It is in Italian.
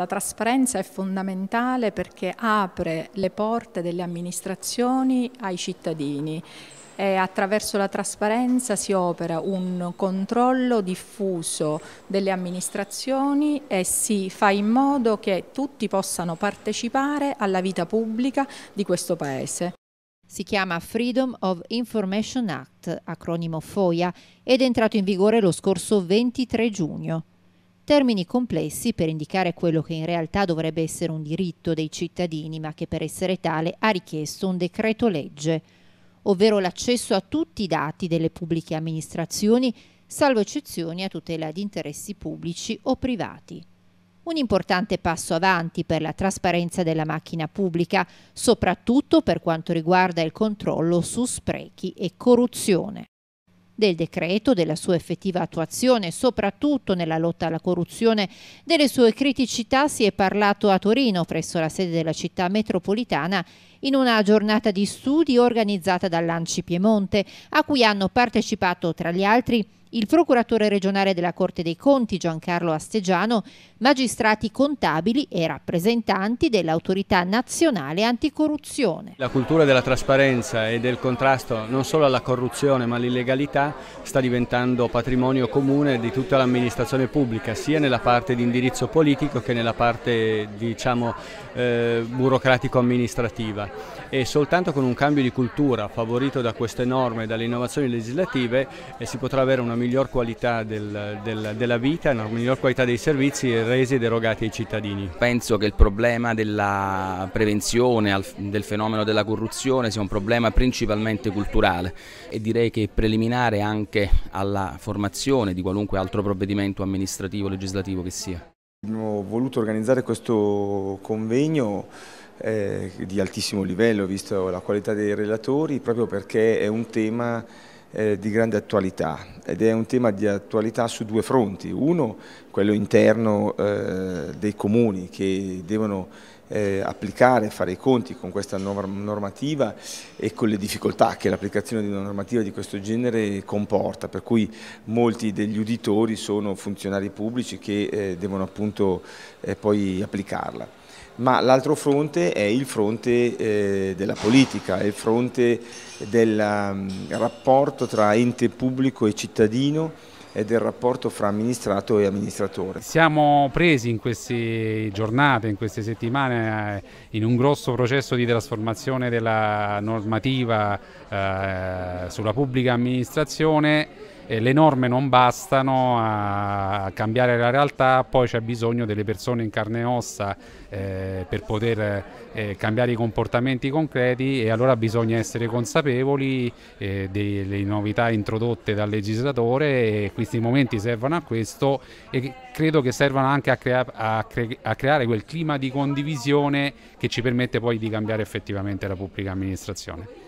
La trasparenza è fondamentale perché apre le porte delle amministrazioni ai cittadini e attraverso la trasparenza si opera un controllo diffuso delle amministrazioni e si fa in modo che tutti possano partecipare alla vita pubblica di questo Paese. Si chiama Freedom of Information Act, acronimo FOIA, ed è entrato in vigore lo scorso 23 giugno termini complessi per indicare quello che in realtà dovrebbe essere un diritto dei cittadini, ma che per essere tale ha richiesto un decreto legge, ovvero l'accesso a tutti i dati delle pubbliche amministrazioni, salvo eccezioni a tutela di interessi pubblici o privati un importante passo avanti per la trasparenza della macchina pubblica, soprattutto per quanto riguarda il controllo su sprechi e corruzione del decreto, della sua effettiva attuazione, soprattutto nella lotta alla corruzione. Delle sue criticità si è parlato a Torino, presso la sede della città metropolitana, in una giornata di studi organizzata dall'Anci Piemonte, a cui hanno partecipato, tra gli altri, il procuratore regionale della Corte dei Conti Giancarlo Astegiano, magistrati contabili e rappresentanti dell'autorità nazionale anticorruzione. La cultura della trasparenza e del contrasto non solo alla corruzione ma all'illegalità sta diventando patrimonio comune di tutta l'amministrazione pubblica sia nella parte di indirizzo politico che nella parte diciamo eh, burocratico-amministrativa e soltanto con un cambio di cultura favorito da queste norme e dalle innovazioni legislative eh, si potrà avere una miglior qualità del, del, della vita, una miglior qualità dei servizi resi ed erogati ai cittadini. Penso che il problema della prevenzione del fenomeno della corruzione sia un problema principalmente culturale e direi che è preliminare anche alla formazione di qualunque altro provvedimento amministrativo o legislativo che sia. Abbiamo voluto organizzare questo convegno eh, di altissimo livello, visto la qualità dei relatori, proprio perché è un tema eh, di grande attualità ed è un tema di attualità su due fronti, uno quello interno eh, dei comuni che devono eh, applicare, fare i conti con questa nuova normativa e con le difficoltà che l'applicazione di una normativa di questo genere comporta, per cui molti degli uditori sono funzionari pubblici che eh, devono appunto eh, poi applicarla ma l'altro fronte è il fronte eh, della politica, è il fronte del mm, rapporto tra ente pubblico e cittadino e del rapporto fra amministrato e amministratore. Siamo presi in queste giornate, in queste settimane, eh, in un grosso processo di trasformazione della normativa eh, sulla pubblica amministrazione eh, le norme non bastano a, cambiare la realtà, poi c'è bisogno delle persone in carne e ossa eh, per poter eh, cambiare i comportamenti concreti e allora bisogna essere consapevoli eh, delle novità introdotte dal legislatore e questi momenti servono a questo e credo che servano anche a, crea a, cre a creare quel clima di condivisione che ci permette poi di cambiare effettivamente la pubblica amministrazione.